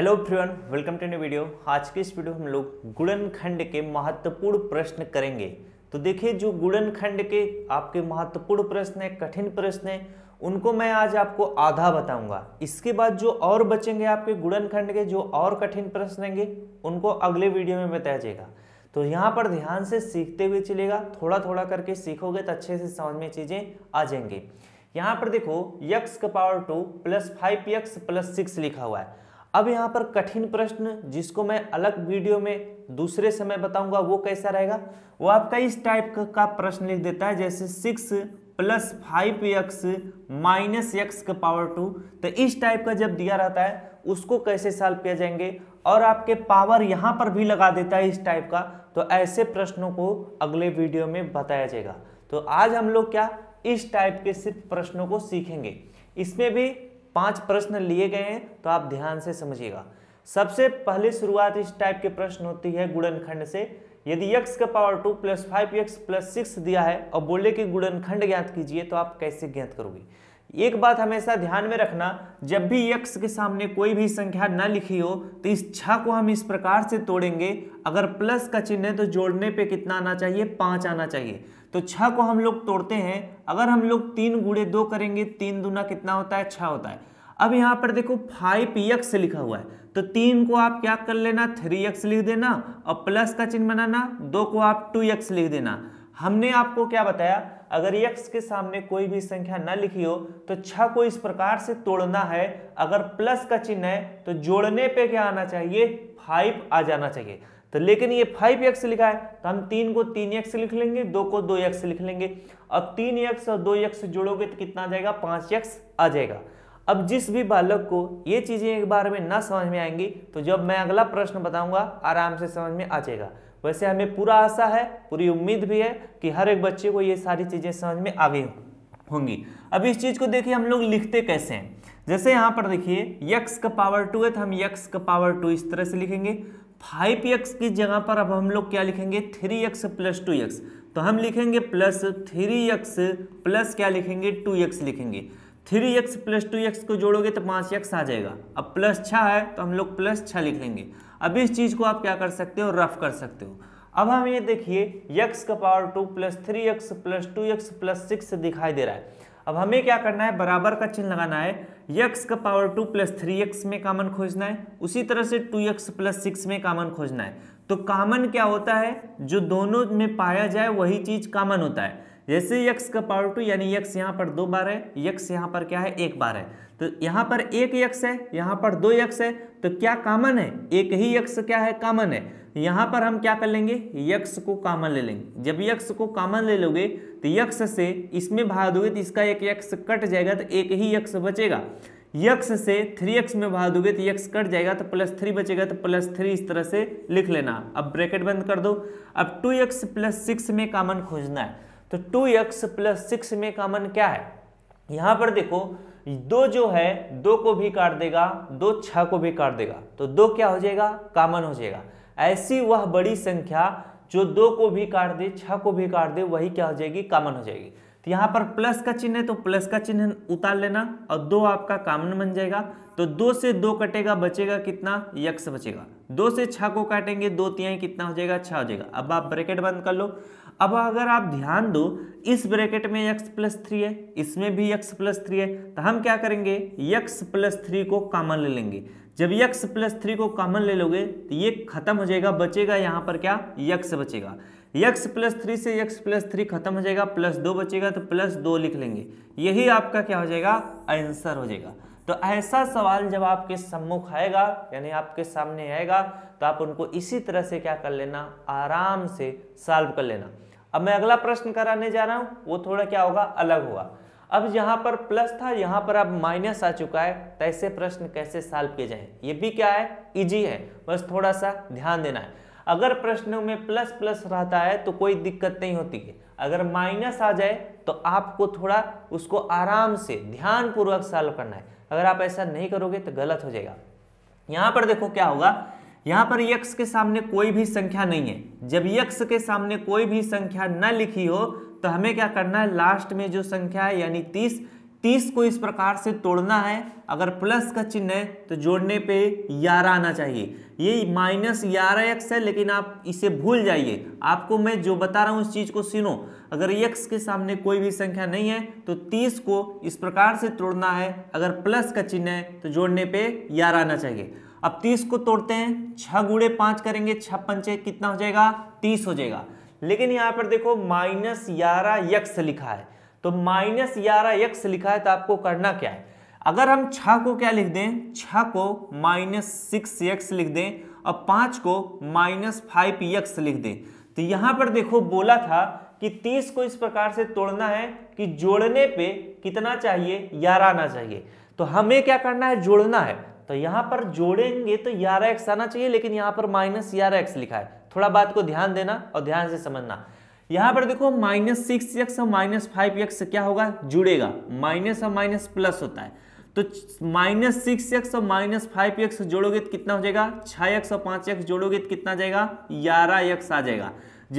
hello फ्रीवन welcome to new video आज के इस वीडियो हम लोग खंड के महत्वपूर्ण प्रश्न करेंगे तो देखिए जो खंड के आपके महत्वपूर्ण प्रश्न है कठिन प्रश्न है उनको मैं आज आपको आधा बताऊंगा इसके बाद जो और बचेंगे आपके खंड के जो और कठिन प्रश्न होंगे उनको अगले वीडियो में बताया जाएगा तो यहाँ पर ध्यान से सीखते हुए चलेगा थोड़ा थोड़ा करके सीखोगे तो अच्छे से समझ में चीज़ें आ जाएंगी यहाँ पर देखो यक्स का power two plus five x plus six लिखा हुआ है अब यहाँ पर कठिन प्रश्न जिसको मैं अलग वीडियो में दूसरे समय बताऊंगा वो कैसा रहेगा वो आपका इस टाइप का प्रश्न लिख देता है जैसे six plus five x minus x का पावर टू तो इस टाइप का जब दिया रहता है उसको कैसे सॉल्व किया जाएंगे और आपके पावर यहाँ पर भी लगा देता है इस टाइप का तो ऐसे प्रश्नों को अगले वीडियो में बताया जाएगा तो आज हम लोग क्या इस टाइप के सिर्फ प्रश्नों को सीखेंगे इसमें भी पांच प्रश्न लिए गए हैं तो आप ध्यान से समझिएगा सबसे पहले शुरुआत इस टाइप के प्रश्न होती है गुणनखंड से यदि यक्स का power two plus five x plus six दिया है और बोले कि गुणनखंड ज्ञात कीजिए तो आप कैसे ज्ञात करोगे एक बात हमेशा ध्यान में रखना जब भी यक्स के सामने कोई भी संख्या न लिखी हो तो इस छ को हम इस प्रकार से तोड़ेंगे अगर प्लस का चिन्ह है तो जोड़ने पे कितना आना चाहिए पाँच आना चाहिए तो छ को हम लोग तोड़ते हैं अगर हम लोग तीन गुड़े दो करेंगे तीन दुना कितना होता है छ होता है अब यहाँ पर देखो फाइव यक्स लिखा हुआ है तो तीन को आप क्या कर लेना थ्री एक्स लिख देना और प्लस का चिन्ह बनाना दो को आप टू यक्स लिख देना हमने आपको क्या बताया अगर यक्स के सामने कोई भी संख्या न लिखी हो तो छ को इस प्रकार से तोड़ना है अगर प्लस का चिन्ह है तो जोड़ने पे क्या आना चाहिए फाइव आ जाना चाहिए तो लेकिन ये फाइव एक्स लिखा है तो हम तीन को तीन एक्स लिख लेंगे दो को दो एक्स लिख लेंगे अब तीन एक्स और दो एक्स जोड़ोगे तो कितना आ जाएगा पाँच एक्स आ जाएगा अब जिस भी बालक को ये चीज़ें एक बार में ना समझ में आएंगी तो जब मैं अगला प्रश्न बताऊंगा आराम से समझ में आ जाएगा वैसे हमें पूरा आशा है पूरी उम्मीद भी है कि हर एक बच्चे को ये सारी चीज़ें समझ में आ गई होंगी अब इस चीज़ को देखिए हम लोग लिखते कैसे हैं जैसे यहाँ पर देखिए यक्स का पावर टू है तो हम यक्स का पावर टू इस तरह से लिखेंगे फाइव एक्स की जगह पर अब हम लोग क्या लिखेंगे three x plus two x तो हम लिखेंगे प्लस थ्री एक्स प्लस क्या लिखेंगे टू एक्स लिखेंगे three x plus two x को जोड़ोगे तो पाँच एक्स आ जाएगा अब प्लस छः है तो हम लोग प्लस छः लिख लेंगे अब इस चीज़ को आप क्या कर सकते हो रफ कर सकते हो अब हम ये देखिए यक्स का power two plus three x plus two x plus six दिखाई दे रहा है अब हमें क्या करना है बराबर का चिन्ह लगाना है यक्स का power two plus three x में कामन खोजना है उसी तरह से टू एक्स प्लस सिक्स में कामन खोजना है तो कामन क्या होता है जो दोनों में पाया जाए वही चीज़ कामन होता है जैसे यक्स का पावर टू यानी यक्स यहाँ पर दो बार है यक्स यहाँ पर क्या है एक बार है तो यहाँ पर एक यक्स है यहाँ पर दो यक्स है तो क्या कामन है एक ही यक्स क्या है कामन है यहाँ पर हम क्या कर लेंगे यक्स को कामन ले लेंगे जब यक्स को कामन ले लोगे तो यक्स से इसमें भाग दोगे तो इसका एक यक्स कट जाएगा तो एक ही यक्स बचेगा यक्स से थ्री एक्स में भाग दोगे तो यक्स कट जाएगा तो प्लस थ्री बचेगा तो प्लस थ्री इस तरह से लिख लेना अब ब्रैकेट बंद कर दो अब टू एक्स प्लस सिक्स में कामन खोजना है तो टू एक्स प्लस सिक्स में कॉमन क्या है यहां पर देखो दो जो है दो को भी काट देगा दो छह को भी काट देगा तो दो क्या हो जाएगा कॉमन हो जाएगा ऐसी वह बड़ी संख्या जो दो को भी काट दे छः को भी काट दे वही क्या हो जाएगी कामन हो जाएगी तो यहां पर प्लस का चिन्ह है तो प्लस का चिन्ह उतार लेना और दो आपका कामन बन जाएगा तो दो से दो कटेगा बचेगा कितना यक्स बचेगा दो से छ को काटेंगे दो तिहाई कितना हो जाएगा छ हो जाएगा अब आप ब्रैकेट बंद कर लो अब अगर आप ध्यान दो इस ब्रैकेट में x प्लस थ्री है इसमें भी x प्लस थ्री है तो हम क्या करेंगे x प्लस थ्री को कॉमन ले लेंगे जब x प्लस थ्री को कॉमन ले लोगे तो ये खत्म हो जाएगा बचेगा यहाँ पर क्या यक्स बचेगा यक्स प्लस थ्री से यक्स प्लस थ्री खत्म हो जाएगा प्लस दो बचेगा तो प्लस दो लिख लेंगे यही आपका क्या हो जाएगा आंसर हो जाएगा तो ऐसा सवाल जब आपके सम्मुख आएगा यानी आपके सामने आएगा तो आप उनको इसी तरह से क्या कर लेना आराम से सॉल्व कर लेना अब मैं अगला प्रश्न कराने जा रहा हूँ वो थोड़ा क्या होगा अलग हुआ अब यहां पर प्लस था यहां पर अब माइनस आ चुका है तो ऐसे प्रश्न कैसे सॉल्व किए जाए ये भी क्या है इजी है बस थोड़ा सा ध्यान देना है अगर प्रश्नों में प्लस प्लस रहता है तो कोई दिक्कत नहीं होती है अगर माइनस आ जाए तो आपको थोड़ा उसको आराम से ध्यान पूर्वक सॉल्व करना है अगर आप ऐसा नहीं करोगे तो गलत हो जाएगा यहां पर देखो क्या होगा यहाँ पर यक्स के सामने कोई भी संख्या नहीं है जब यक्स के सामने कोई भी संख्या न लिखी हो तो हमें क्या करना है लास्ट में जो संख्या है यानी तीस तीस को इस प्रकार से तोड़ना है अगर प्लस का चिन्ह है तो जोड़ने पे ग्यारह आना चाहिए ये माइनस ग्यारह एक्स है लेकिन आप इसे भूल जाइए आपको मैं जो बता रहा हूँ इस चीज़ को सुनो अगर एक्स के सामने कोई भी संख्या नहीं है तो तीस को इस प्रकार से तोड़ना है अगर प्लस का चिन्ह है तो जोड़ने पे ग्यारह आना चाहिए अब तीस को तोड़ते हैं छ गुड़े पांच करेंगे छः पंचे कितना हो जाएगा तीस हो जाएगा लेकिन यहाँ पर देखो माइनस ग्यारह यक्स लिखा है तो माइनस ग्यारह यक्स लिखा है तो आपको करना क्या है अगर हम छ को क्या लिख दें छह को माइनस सिक्स यक्स लिख दें और पाँच को माइनस फाइव यक्स लिख दें तो यहाँ पर देखो बोला था कि तीस को इस प्रकार से तोड़ना है कि जोड़ने पे कितना चाहिए ग्यारह आना चाहिए तो हमें क्या करना है जोड़ना है तो यहाँ पर जोड़ेंगे तो यार e एक्स आना चाहिए लेकिन यहाँ पर माइनस यार e एक्स लिखा है थोड़ा बात को ध्यान देना और ध्यान से समझना यहाँ पर देखो माइनस सिक्स एक्स और माइनस फाइव एक्स क्या होगा जुड़ेगा माइनस और माइनस प्लस होता है तो माइनस सिक्स एक्स और माइनस फाइव एक्स जोड़ोगे तो कितना हो जाएगा छह एक्स और पांच एक्स जोड़ोगे तो कितना जाएगा ग्यारह एक्स आ जाएगा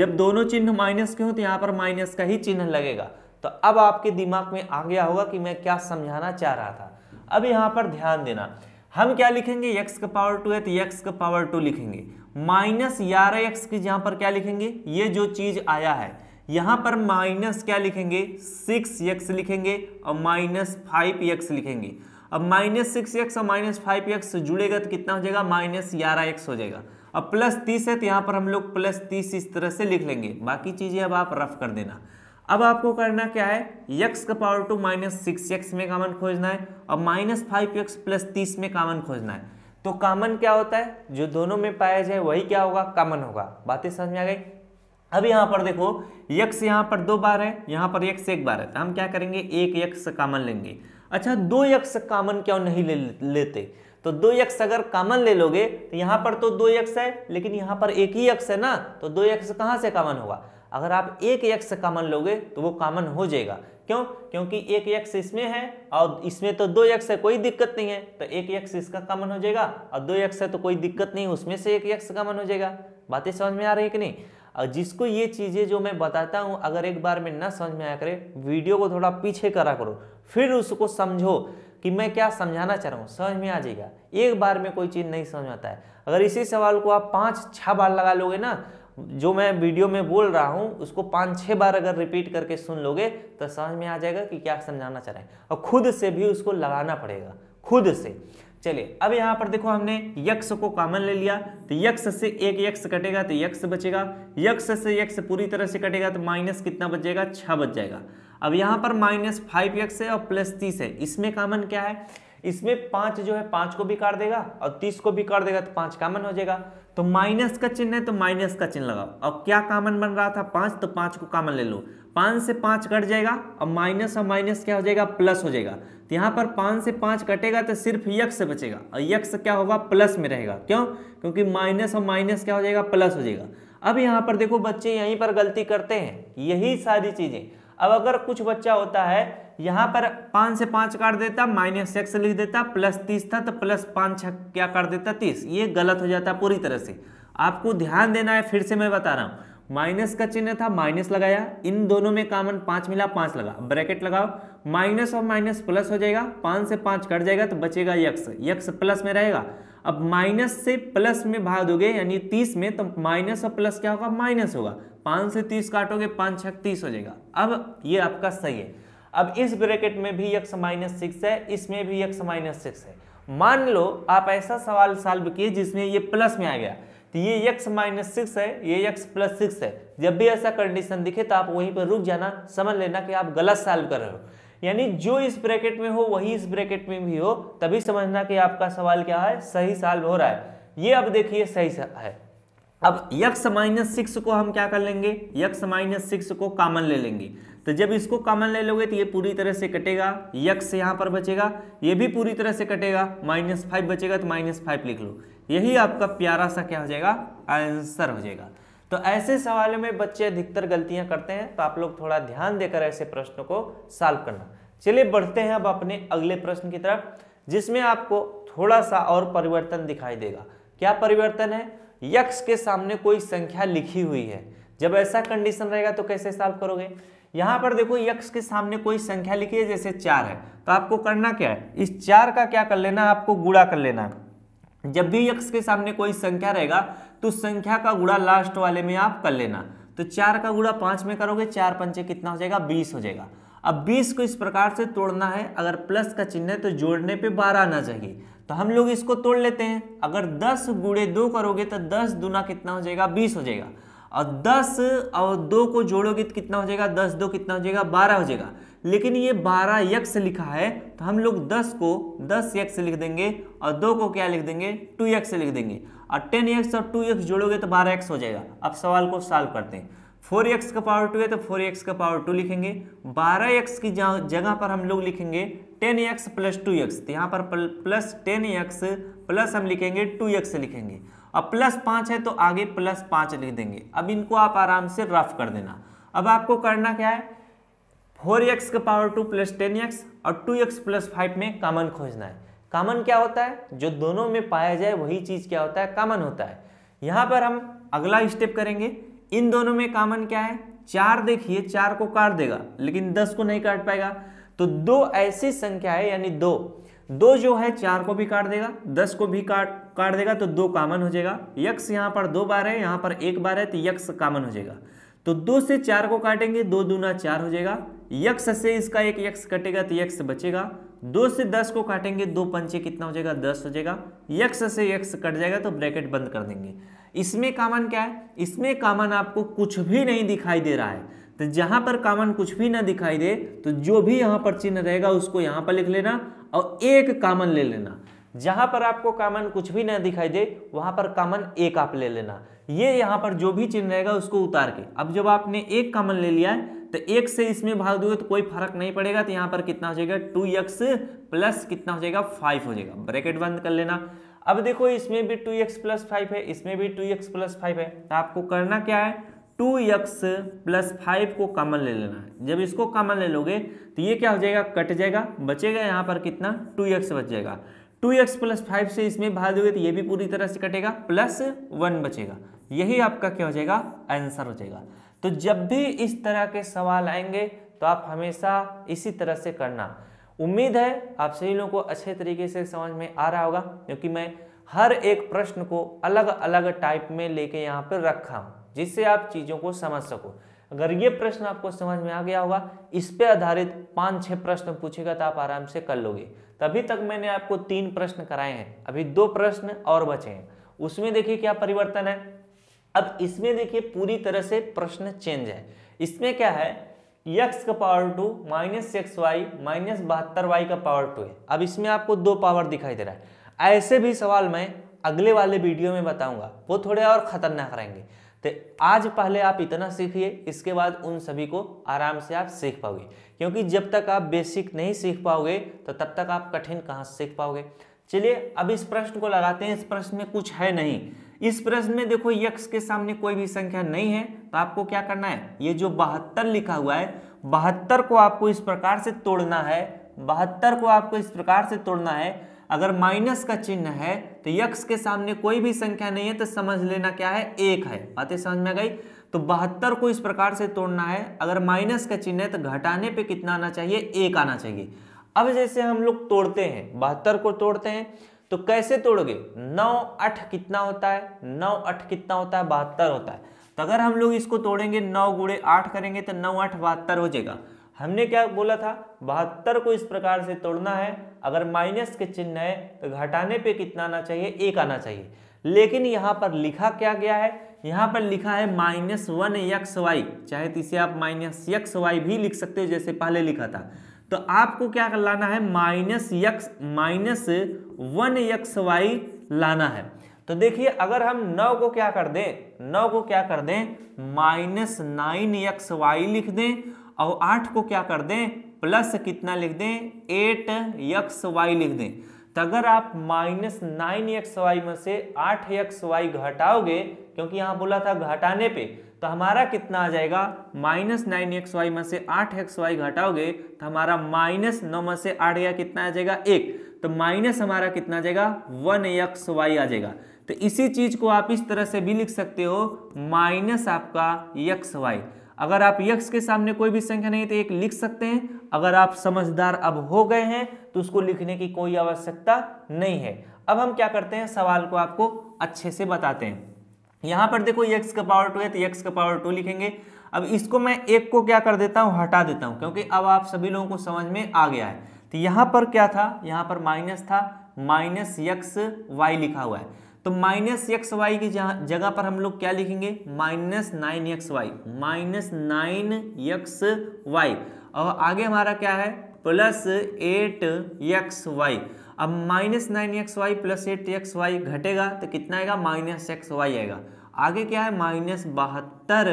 जब दोनों चिन्ह माइनस के हो तो यहाँ पर माइनस का ही चिन्ह लगेगा तो अब आपके दिमाग में आ गया होगा कि मैं क्या समझाना चाह रहा था अब यहाँ पर ध्यान देना हम क्या लिखेंगे x का पावर टू है तो x का पावर टू लिखेंगे माइनस ग्यारह एक्स की यहाँ पर क्या लिखेंगे ये जो चीज आया है यहाँ पर माइनस क्या लिखेंगे सिक्स एक्स लिखेंगे और माइनस फाइव एक्स लिखेंगे अब माइनस सिक्स एक्स और माइनस फाइव एक्स जुड़ेगा तो कितना हो जाएगा माइनस ग्यारह एक्स हो जाएगा अब प्लस तीस है तो यहाँ पर हम लोग प्लस तीस इस तरह से लिख लेंगे बाकी चीज़ें अब आप रफ कर देना अब आपको करना क्या है यक्स का power two minus six x में कामन खोजना है और माइनस फाइव एक्स प्लस तीस में कामन खोजना है तो कामन क्या होता है जो दोनों में पाया जाए वही क्या होगा कामन होगा बातें समझ में आ गई अब यहाँ पर देखो यक्स यहाँ पर दो बार है यहाँ पर यक्स एक बार है तो हम क्या करेंगे एक यक्स कामन लेंगे अच्छा दो यक्स कामन क्यों नहीं ले लेते तो दो यक्स अगर कामन ले लोगे तो यहाँ पर तो दो यक्स है लेकिन यहाँ पर एक ही यक्स है ना तो दो यक्स कहाँ से कामन होगा अगर आप एक यक्ष कॉमन लोगे तो वो कॉमन हो जाएगा क्यों क्योंकि एक यक्ष इसमें है और इसमें तो दो यक्ष है कोई दिक्कत नहीं है तो एक यक्ष इसका कॉमन हो जाएगा और दो यक्ष है तो कोई दिक्कत नहीं उसमें से एक यक्ष कॉमन हो जाएगा बातें समझ में आ रही है कि नहीं और जिसको ये चीज़ें जो मैं बताता हूँ अगर एक बार में ना समझ में आया करे वीडियो को थोड़ा पीछे करा करो फिर उसको समझो कि मैं क्या समझाना चाह रहा हूँ समझ में आ जाएगा एक बार में कोई चीज़ नहीं समझ आता है अगर इसी सवाल को आप पाँच छः बार लगा लोगे ना जो मैं वीडियो में बोल रहा हूँ उसको पाँच छः बार अगर रिपीट करके सुन लोगे तो समझ में आ जाएगा कि क्या समझाना चाह रहे हैं और खुद से भी उसको लगाना पड़ेगा खुद से चलिए अब यहाँ पर देखो हमने यक्ष को कॉमन ले लिया तो यक्ष से एक यक्ष कटेगा तो यक्ष बचेगा यक्ष से यक्ष पूरी तरह से कटेगा तो माइनस कितना बच जाएगा छः बच जाएगा अब यहाँ पर माइनस फाइव यक्ष है और प्लस तीस है इसमें कॉमन क्या है इसमें पाँच जो है पाँच को भी काट देगा और तीस को भी काट देगा तो पाँच कॉमन हो जाएगा तो माइनस का चिन्ह है तो माइनस का चिन्ह लगाओ अब क्या कामन बन रहा था पांच तो पांच को कामन ले लो पांच से पांच कट जाएगा अब माइनस और माइनस क्या हो जाएगा प्लस हो जाएगा तो यहां पर पांच से पांच कटेगा तो सिर्फ यक्स बचेगा और यक्स क्या होगा प्लस में रहेगा क्यों क्योंकि माइनस और माइनस क्या हो जाएगा प्लस हो जाएगा अब यहां पर देखो बच्चे यहीं पर गलती करते हैं यही सारी चीज़ें अब अगर कुछ बच्चा होता है यहाँ पर पाँच से पाँच काट देता माइनस एक्स लिख देता प्लस तीस था तो प्लस पाँच क्या काट देता तीस ये गलत हो जाता पूरी तरह से आपको ध्यान देना है फिर से मैं बता रहा हूँ माइनस का चिन्ह था माइनस लगाया इन दोनों में कॉमन पाँच मिला पाँच लगा ब्रैकेट लगाओ माइनस और माइनस प्लस हो जाएगा पाँच से पाँच कट जाएगा तो बचेगा यक्स यक्स प्लस में रहेगा अब माइनस से प्लस में भाग दोगे यानी तीस में तो माइनस और प्लस क्या होगा माइनस होगा पांच से तीस काटोगे पांच छक तीस हो जाएगा अब ये आपका सही है अब इस ब्रैकेट में भी यक्स माइनस सिक्स है इसमें भी एक माइनस सिक्स है मान लो आप ऐसा सवाल सॉल्व किए जिसमें ये प्लस में आ गया तो ये यक्स माइनस सिक्स है ये यक्स प्लस सिक्स है जब भी ऐसा कंडीशन दिखे तो आप वहीं पर रुक जाना समझ लेना कि आप गलत सॉल्व कर रहे हो यानी जो इस ब्रैकेट में हो वही इस ब्रैकेट में भी हो तभी समझना कि आपका सवाल क्या है सही साल हो रहा है ये अब देखिए सही है अब यक्स माइनस सिक्स को हम क्या कर लेंगे यक्स माइनस सिक्स को कॉमन ले लेंगे तो जब इसको कॉमन ले लोगे तो ये पूरी तरह से कटेगा यक्स यहाँ पर बचेगा ये भी पूरी तरह से कटेगा माइनस फाइव बचेगा तो माइनस फाइव लिख लो यही आपका प्यारा सा क्या हो जाएगा आंसर हो जाएगा तो ऐसे सवालों में बच्चे अधिकतर गलतियां करते हैं तो आप लोग थोड़ा ध्यान देकर ऐसे प्रश्नों को सॉल्व करना चलिए बढ़ते हैं अब अपने अगले प्रश्न की तरफ जिसमें आपको थोड़ा सा और परिवर्तन दिखाई देगा क्या परिवर्तन है यक्ष के सामने कोई संख्या लिखी हुई है जब ऐसा कंडीशन रहेगा तो कैसे सॉल्व करोगे यहाँ पर देखो यक्ष के सामने कोई संख्या लिखी है जैसे चार है तो आपको करना क्या है इस चार का क्या कर लेना आपको गुड़ा कर लेना है जब भी यक्स के सामने कोई संख्या रहेगा तो संख्या का गुड़ा लास्ट वाले में आप कर लेना तो चार का गुड़ा पांच में करोगे चार पंचे कितना हो जाएगा बीस हो जाएगा अब बीस को इस प्रकार से तोड़ना है अगर प्लस का चिन्ह है तो जोड़ने पे बारह आना चाहिए तो हम लोग इसको तोड़ लेते हैं अगर दस गुड़े दो करोगे तो दस दुना कितना हो जाएगा बीस हो जाएगा और दस और दो को जोड़ोगे तो कितना हो जाएगा दस दो कितना हो जाएगा बारह हो जाएगा लेकिन ये बारह यक्स लिखा है तो हम लोग दस को दस यक्स लिख देंगे और दो को क्या लिख देंगे टू यक्स लिख देंगे और टेन यक्स और टू यक्स जोड़ोगे तो बारह एक्स हो जाएगा अब सवाल को सॉल्व करते हैं फोर एक्स का पावर टू है तो फोर एक्स का पावर टू लिखेंगे बारह एक्स की जगह पर हम लोग लिखेंगे ten x plus two x तो यहाँ पर प्लस टेन एक्स प्लस हम लिखेंगे टू एक्स लिखेंगे और प्लस पाँच है तो आगे प्लस पाँच लिख देंगे अब इनको आप आराम से रफ कर देना अब आपको करना क्या है फोर एक्स का power two plus ten x और टू एक्स प्लस फाइव में कामन खोजना है कामन क्या होता है जो दोनों में पाया जाए वही चीज़ क्या होता है कामन होता है यहाँ पर हम अगला स्टेप करेंगे इन दोनों में कामन क्या है चार देखिए चार को काट देगा लेकिन दस को नहीं काट पाएगा तो दो ऐसी संख्या है यानी दो दो जो है चार को भी काट देगा दस को भी काट काट देगा तो दो कामन हो जाएगा यक्स यहाँ पर दो बार है यहाँ पर एक बार है तो यक्स कामन हो जाएगा तो दो से चार को काटेंगे दो दूना चार हो जाएगा यक्ष से इसका एक यक्ष कटेगा तो यक्ष बचेगा दो से दस को काटेंगे दो पंचे कितना हो जाएगा दस हो जाएगा यक्ष से यक्ष कट जाएगा तो ब्रैकेट बंद कर देंगे इसमें कामन क्या है इसमें कामन आपको कुछ भी नहीं दिखाई दे रहा है तो जहाँ पर कामन कुछ भी ना दिखाई दे तो जो भी यहाँ पर चिन्ह रहेगा उसको यहाँ पर लिख लेना और एक कामन ले लेना जहाँ पर आपको कामन कुछ भी ना दिखाई दे वहाँ पर कामन एक आप ले लेना ये यहाँ पर जो भी चिन्ह रहेगा उसको उतार के अब जब आपने एक कामन ले लिया है तो एक से इसमें भाग दोगे तो कोई फर्क नहीं पड़ेगा तो यहाँ पर कितना हो जाएगा टू एक्स प्लस कितना हो जाएगा फाइव हो जाएगा ब्रैकेट बंद कर लेना अब देखो इसमें भी टू एक्स प्लस फाइव है इसमें भी टू एक्स प्लस फाइव है तो आपको करना क्या है टू एक्स प्लस फाइव को कॉमन ले लेना है जब इसको कॉमन ले लोगे तो ये क्या हो जाएगा कट जाएगा बचेगा यहाँ पर कितना टू एक्स बच जाएगा टू एक्स प्लस फाइव से इसमें भाग दोगे तो ये भी पूरी तरह से कटेगा प्लस वन बचेगा यही आपका क्या हो जाएगा आंसर हो जाएगा तो जब भी इस तरह के सवाल आएंगे तो आप हमेशा इसी तरह से करना उम्मीद है आप सभी लोगों को अच्छे तरीके से समझ में आ रहा होगा क्योंकि मैं हर एक प्रश्न को अलग अलग टाइप में लेके यहाँ पर रखा हूँ जिससे आप चीज़ों को समझ सको अगर ये प्रश्न आपको समझ में आ गया होगा इस पर आधारित पाँच छः प्रश्न पूछेगा तो आप आराम से कर लोगे तभी तक मैंने आपको तीन प्रश्न कराए हैं अभी दो प्रश्न और बचे हैं उसमें देखिए क्या परिवर्तन है अब इसमें देखिए पूरी तरह से प्रश्न चेंज है इसमें क्या है यक्स का power two minus x y minus बहत्तर वाई का पावर टू है अब इसमें आपको दो पावर दिखाई दे रहा है ऐसे भी सवाल मैं अगले वाले वीडियो में बताऊंगा वो थोड़े और खतरनाक रहेंगे तो आज पहले आप इतना सीखिए इसके बाद उन सभी को आराम से आप सीख पाओगे क्योंकि जब तक आप बेसिक नहीं सीख पाओगे तो तब तक आप कठिन कहाँ सीख पाओगे चलिए अब इस प्रश्न को लगाते हैं इस प्रश्न में कुछ है नहीं इस प्रश्न में देखो यक्ष के सामने कोई भी संख्या नहीं है तो आपको क्या करना है ये जो बहत्तर लिखा हुआ है बहत्तर को आपको इस प्रकार से तोड़ना है बहत्तर को आपको इस प्रकार से तोड़ना है अगर माइनस का चिन्ह है तो यक्ष के सामने कोई भी संख्या नहीं है तो समझ लेना क्या है एक है बातें समझ में आ गई तो बहत्तर को इस प्रकार से तोड़ना है अगर माइनस का चिन्ह है तो घटाने पे कितना आना चाहिए एक आना चाहिए अब जैसे हम लोग तोड़ते हैं बहत्तर को तोड़ते हैं तो कैसे तोड़ोगे नौ अठ कितना होता है नौ अठ कितना होता है बहत्तर होता है तो अगर हम लोग इसको तोड़ेंगे नौ गुड़े आठ करेंगे तो नौ आठ बहत्तर हो जाएगा हमने क्या बोला था बहत्तर को इस प्रकार से तोड़ना है अगर माइनस के चिन्ह है तो घटाने पे कितना आना चाहिए एक आना चाहिए लेकिन यहाँ पर लिखा क्या गया है यहाँ पर लिखा है माइनस वन एक्स वाई चाहे तो इसे आप माइनस एक्स वाई भी लिख सकते हो जैसे पहले लिखा था तो आपको क्या लाना है minus x minus one x y लाना है तो देखिए अगर हम नौ को क्या कर दें नौ को क्या कर दें माइनस नाइन यक्स वाई लिख दें और आठ को क्या कर दें प्लस कितना लिख दें एट यक्स वाई लिख दें तो अगर आप माइनस नाइन यक्स वाई में से आठ यक्स वाई घटाओगे क्योंकि यहां बोला था घटाने पे तो हमारा कितना आ जाएगा माइनस नाइन एक्स वाई में से आठ एक्स वाई घटाओगे तो हमारा माइनस नौ में से आठ गया कितना आ जाएगा एक तो माइनस हमारा कितना आ जाएगा वन एक्स वाई आ जाएगा तो इसी चीज को आप इस तरह से भी लिख सकते हो माइनस आपका यक्स वाई अगर आप यक्स के सामने कोई भी संख्या नहीं तो एक लिख सकते हैं अगर आप समझदार अब हो गए हैं तो उसको लिखने की कोई आवश्यकता नहीं है अब हम क्या करते हैं सवाल को आपको अच्छे से बताते हैं यहाँ पर देखो एक्स का पावर टू है तो एक्स का पावर टू लिखेंगे अब इसको मैं एक को क्या कर देता हूँ हटा देता हूँ क्योंकि अब आप सभी लोगों को समझ में आ गया है तो यहाँ पर क्या था यहाँ पर माइनस था माइनस यक्स वाई लिखा हुआ है तो माइनस यक्स वाई की जगह पर हम लोग क्या लिखेंगे minus nine x y minus nine x y और आगे हमारा क्या है प्लस एट एक्स वाई अब minus nine x y plus eight x y घटेगा तो कितना आएगा माइनस एक्स वाई आएगा आगे क्या है माइनस बहत्तर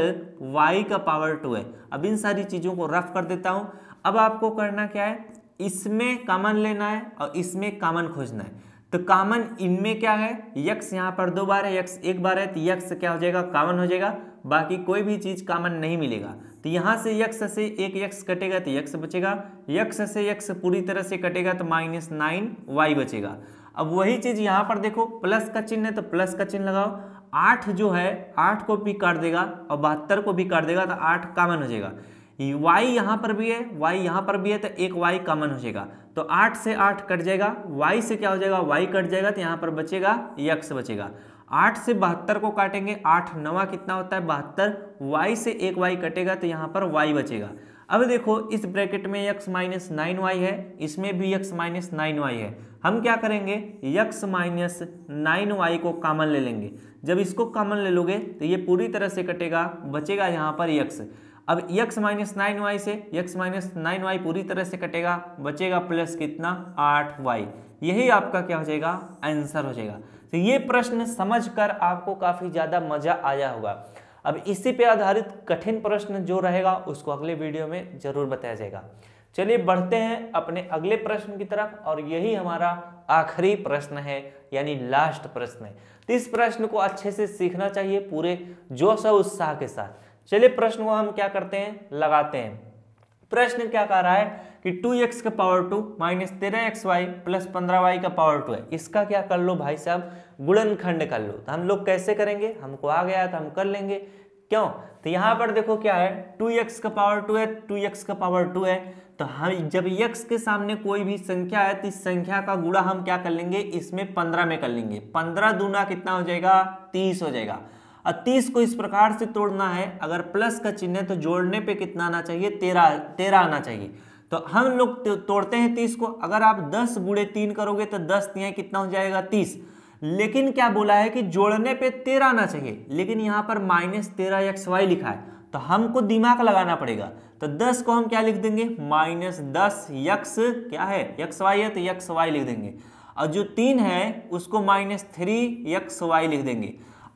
वाई का पावर टू है अब इन सारी चीज़ों को रफ कर देता हूँ अब आपको करना क्या है इसमें कामन लेना है और इसमें कामन खोजना है तो कामन इनमें क्या है यक्स यहाँ पर दो बार है यक्स एक बार है तो यक्स क्या हो जाएगा कामन हो जाएगा बाकी कोई भी चीज़ कामन नहीं मिलेगा तो यहाँ से यक्स से एक यक्स कटेगा तो यक्स बचेगा यक्स से यक्स पूरी तरह से कटेगा तो माइनस नाइन वाई बचेगा अब वही चीज़ यहाँ पर देखो प्लस का चिन्ह है तो प्लस का चिन्ह लगाओ आठ जो है आठ को भी काट देगा और बहत्तर को भी काट देगा तो आठ कामन हो जाएगा वाई यहाँ पर भी है वाई यहाँ पर भी है तो एक वाई कामन हो जाएगा तो आठ से आठ कट जाएगा वाई से क्या हो जाएगा वाई कट जाएगा तो यहाँ पर बचेगा यक्स बचेगा आठ से बहत्तर को काटेंगे आठ नवा कितना होता है बहत्तर वाई से एक वाई कटेगा तो यहाँ पर वाई बचेगा अब देखो इस ब्रैकेट में यक्स माइनस नाइन वाई है इसमें भी यक्स माइनस नाइन वाई है हम क्या करेंगे यक्स माइनस नाइन वाई को कामन ले लेंगे जब इसको कामन ले लोगे तो ये पूरी तरह से कटेगा बचेगा यहाँ पर यक्स अब यक्स माइनस नाइन वाई से यक्स माइनस नाइन वाई पूरी तरह से कटेगा बचेगा प्लस कितना आठ वाई यही आपका क्या हो जाएगा आंसर हो जाएगा तो ये प्रश्न समझकर आपको काफ़ी ज़्यादा मज़ा आया होगा अब इसी पे आधारित कठिन प्रश्न जो रहेगा उसको अगले वीडियो में जरूर बताया जाएगा चलिए बढ़ते हैं अपने अगले प्रश्न की तरफ और यही हमारा आखिरी प्रश्न है यानी लास्ट प्रश्न है तो इस प्रश्न को अच्छे से सीखना चाहिए पूरे जोश और उत्साह के साथ चलिए प्रश्न को हम क्या करते हैं लगाते हैं प्रश्न क्या कह रहा है कि टू एक्स का पावर टू माइनस तेरह एक्स वाई प्लस पंद्रह वाई का पावर टू है इसका क्या कर लो भाई साहब गुणनखंड कर लो तो हम लोग कैसे करेंगे हमको आ गया तो हम कर लेंगे क्यों तो यहाँ पर देखो क्या है टू एक्स का पावर टू है टू एक्स का पावर टू है तो हम जब x के सामने कोई भी संख्या है तो इस संख्या का गुड़ा हम क्या कर लेंगे इसमें पंद्रह में कर लेंगे पंद्रह दूना कितना हो जाएगा तीस हो जाएगा और तीस को इस प्रकार से तोड़ना है अगर प्लस का चिन्ह है तो जोड़ने पे कितना आना चाहिए तेरह तेरह आना चाहिए तो हम लोग तो तोड़ते हैं तीस को अगर आप दस बूढ़े तीन करोगे तो दस तीन कितना हो जाएगा तीस लेकिन क्या बोला है कि जोड़ने पे तेरह आना चाहिए लेकिन यहाँ पर माइनस तेरह एक्स वाई लिखा है तो हमको दिमाग लगाना पड़ेगा तो दस को हम क्या लिख देंगे माइनस दस यक्स क्या है यक्स वाई है तो यक्स वाई लिख देंगे और जो तीन है उसको माइनस थ्री यक्स वाई लिख देंगे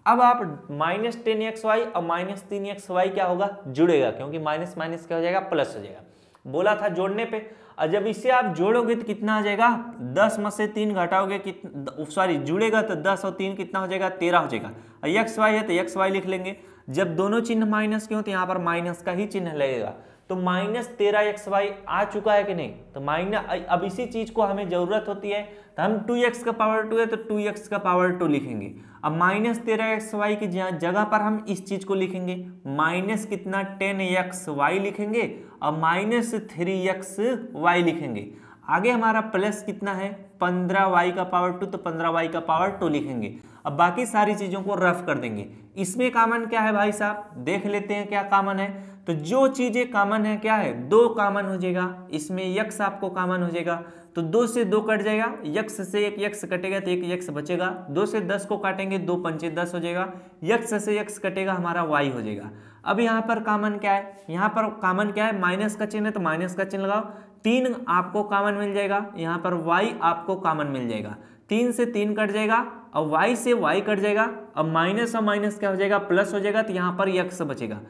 अब आप माइनस टेन एक्स वाई और माइनस तीन एक्स वाई क्या होगा जुड़ेगा क्योंकि माइनस माइनस क्या हो जाएगा प्लस हो जाएगा बोला था जोड़ने पे और जब इससे आप जोड़ोगे तो कितना आ जाएगा दस में से तीन घटाओगे कितना सॉरी जुड़ेगा तो दस और तीन कितना हो जाएगा तेरह हो जाएगा और यक्स वाई है तो यक्स वाई लिख लेंगे जब दोनों चिन्ह माइनस के हो तो यहाँ पर माइनस का ही चिन्ह लगेगा तो माइनस तेरह एक्स वाई आ चुका है कि नहीं तो माइनस अब इसी चीज़ को हमें ज़रूरत होती है तो हम टू एक्स का पावर टू है तो टू एक्स का पावर टू लिखेंगे अब माइनस तेरह एक्स वाई की जगह पर हम इस चीज़ को लिखेंगे माइनस कितना टेन एक्स वाई लिखेंगे और माइनस थ्री एक्स वाई लिखेंगे आगे हमारा प्लस कितना है पंद्रह वाई का पावर टू तो पंद्रह वाई का पावर टू लिखेंगे अब बाकी सारी चीज़ों को रफ कर देंगे इसमें कामन क्या है भाई साहब देख लेते हैं क्या कामन है तो जो चीज़ें कामन है क्या है दो कामन हो जाएगा इसमें यक्स आपको कामन हो जाएगा तो दो से दो कट जाएगा यक्स से एक यक्स कटेगा तो एक यक्स बचेगा दो से दस को काटेंगे दो पंचे दस हो जाएगा यक्स से यक्स कटेगा हमारा वाई हो जाएगा अब यहाँ पर कामन क्या है यहाँ पर कामन क्या है माइनस का चिन्ह है तो माइनस का चिन्ह लगाओ तीन आपको कामन मिल जाएगा यहाँ पर वाई आपको कामन मिल जाएगा तीन से तीन कट जाएगा अब वाई से वाई कट जाएगा अब माइनस और माइनस क्या हो जाएगा प्लस हो जाएगा तो यहाँ पर यक्स बचेगा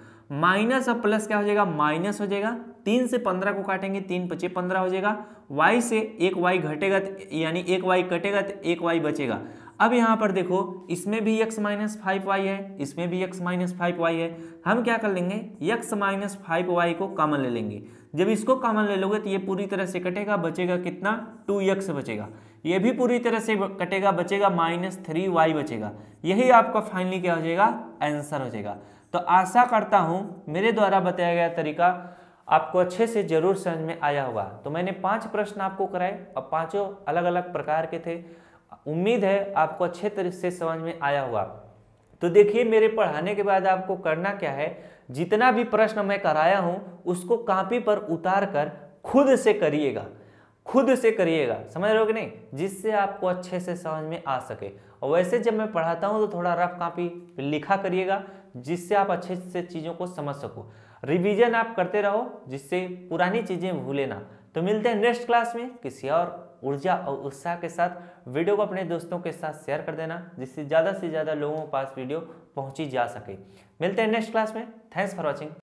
माइनस और प्लस क्या हो जाएगा माइनस हो जाएगा तीन से पंद्रह को काटेंगे तीन पचे पंद्रह हो जाएगा वाई से एक वाई घटेगा तो यानी एक वाई कटेगा तो एक वाई बचेगा अब यहाँ पर देखो इसमें भी x माइनस फाइव वाई है इसमें भी x माइनस फाइव वाई है हम क्या कर लेंगे x माइनस फाइव वाई को कॉमन ले लेंगे जब इसको कॉमन ले लोगे तो ये पूरी तरह से कटेगा बचेगा कितना टू एक्स बचेगा ये भी पूरी तरह से कटेगा बचेगा माइनस थ्री वाई बचेगा यही आपका फाइनली क्या हो जाएगा आंसर हो जाएगा तो आशा करता हूँ मेरे द्वारा बताया गया तरीका आपको अच्छे से जरूर समझ में आया होगा तो मैंने पाँच प्रश्न आपको कराए और पाँचों अलग अलग प्रकार के थे उम्मीद है आपको अच्छे तरह से समझ में आया होगा तो देखिए मेरे पढ़ाने के बाद आपको करना क्या है जितना भी प्रश्न मैं कराया हूँ उसको कापी पर उतार कर खुद से करिएगा खुद से करिएगा समझ रहे हो कि नहीं जिससे आपको अच्छे से समझ में आ सके और वैसे जब मैं पढ़ाता हूँ तो थोड़ा रफ कापी लिखा करिएगा जिससे आप अच्छे से चीज़ों को समझ सको रिविजन आप करते रहो जिससे पुरानी चीज़ें भूले ना तो मिलते हैं नेक्स्ट क्लास में किसी और ऊर्जा और उत्साह के साथ वीडियो को अपने दोस्तों के साथ शेयर कर देना जिससे ज़्यादा से ज़्यादा लोगों के पास वीडियो पहुंची जा सके मिलते हैं नेक्स्ट क्लास में थैंक्स फॉर वॉचिंग